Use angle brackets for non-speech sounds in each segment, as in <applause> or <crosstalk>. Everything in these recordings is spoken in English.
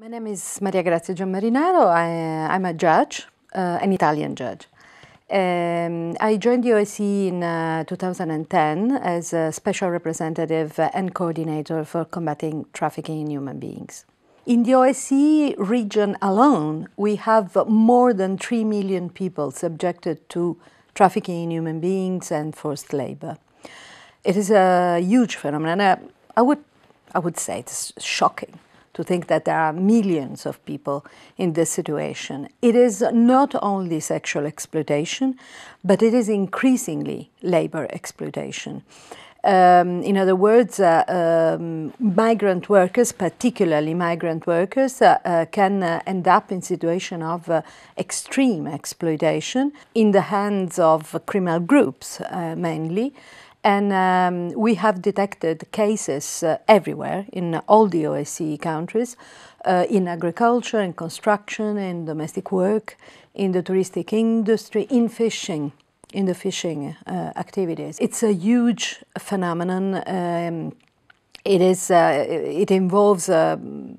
My name is Maria Grazia Gianmarinaro. I, am a judge, uh, an Italian judge. Um, I joined the OSCE in uh, 2010 as a special representative and coordinator for combating trafficking in human beings. In the OSCE region alone, we have more than 3 million people subjected to trafficking in human beings and forced labor. It is a huge phenomenon. I, uh, I would, I would say it's shocking to think that there are millions of people in this situation. It is not only sexual exploitation, but it is increasingly labor exploitation. Um, in other words, uh, um, migrant workers, particularly migrant workers, uh, uh, can uh, end up in situation of uh, extreme exploitation in the hands of criminal groups uh, mainly. And um, we have detected cases uh, everywhere in all the OSCE countries uh, in agriculture and construction and domestic work, in the touristic industry, in fishing, in the fishing uh, activities. It's a huge phenomenon. Um, it is. Uh, it involves um,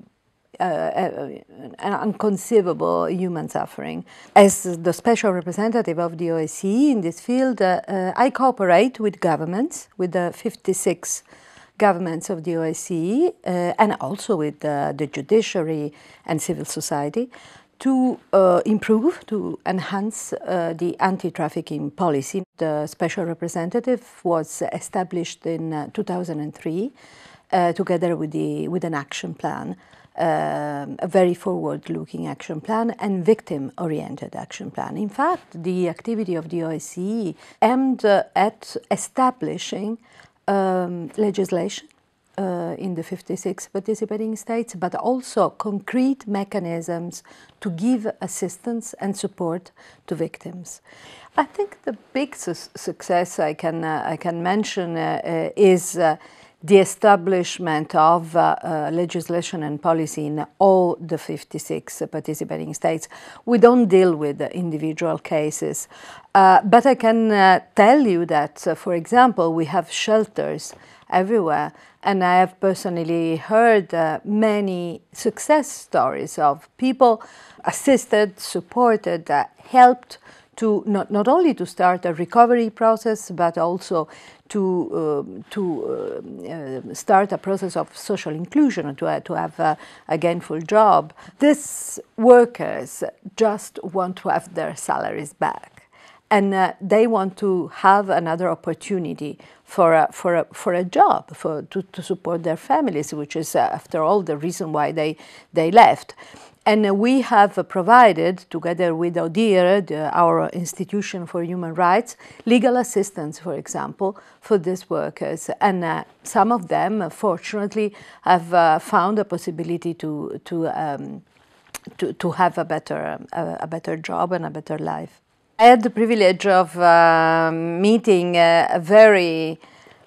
an inconceivable human suffering. As the special representative of the OSCE in this field, uh, uh, I cooperate with governments, with the 56 governments of the OSCE, uh, and also with the judiciary and civil society, to uh, improve, to enhance uh, the anti-trafficking policy. The special representative was established in uh, 2003 uh, together with, the, with an action plan, uh, a very forward-looking action plan and victim-oriented action plan. In fact, the activity of the OSCE aimed uh, at establishing um, legislation uh, in the 56 participating states, but also concrete mechanisms to give assistance and support to victims. I think the big su success I can, uh, I can mention uh, is the establishment of uh, uh, legislation and policy in all the 56 participating states. We don't deal with individual cases, uh, but I can tell you that, for example, we have shelters everywhere. And I have personally heard uh, many success stories of people assisted, supported, uh, helped to not, not only to start a recovery process, but also to, uh, to uh, uh start a process of social inclusion, to, uh, to have a, a gainful job. These workers just want to have their salaries back and uh, they want to have another opportunity for a, for a, for a job for to, to support their families, which is uh, after all the reason why they they left. And we have provided, together with ODIHR, the, our institution for human rights, legal assistance, for example, for these workers. And uh, some of them, fortunately, have uh, found a possibility to, to, um, to, to, have a better, a, uh, a better job and a better life. I had the privilege of uh, meeting a very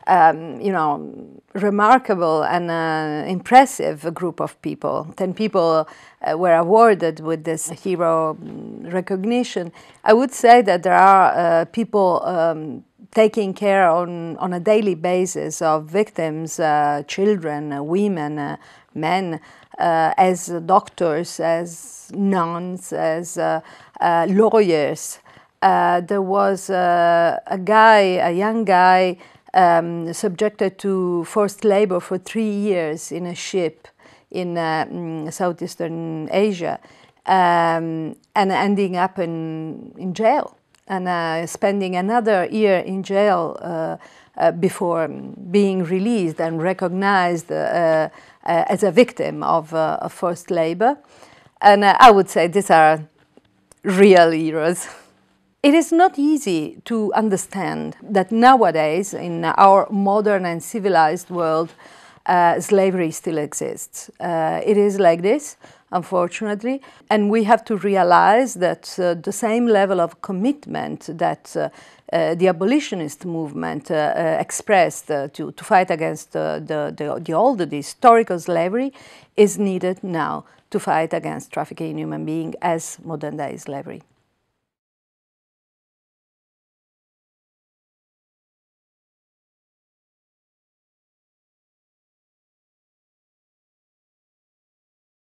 um, you know, remarkable and uh, impressive group of people. Ten people uh, were awarded with this hero mm, recognition. I would say that there are uh, people um, taking care on, on a daily basis of victims, uh, children, uh, women, uh, men, as doctors, as nuns, as lawyers. there was a guy, a young guy, um, subjected to forced labor for three years in a ship in uh, mm, southeastern Asia um, and ending up in, in jail and uh, spending another year in jail uh, uh before being released and recognized uh, uh, as a victim of, of forced labor. And I would say these are real heroes. <laughs> It is not easy to understand that nowadays, in our modern and civilized world, uh, slavery still exists. Uh, it is like this, unfortunately, and we have to realize that uh, the same level of commitment that uh, uh, the abolitionist movement uh, expressed to, to fight against the, the, the old, the historical slavery, is needed now to fight against trafficking in human beings as modern day slavery.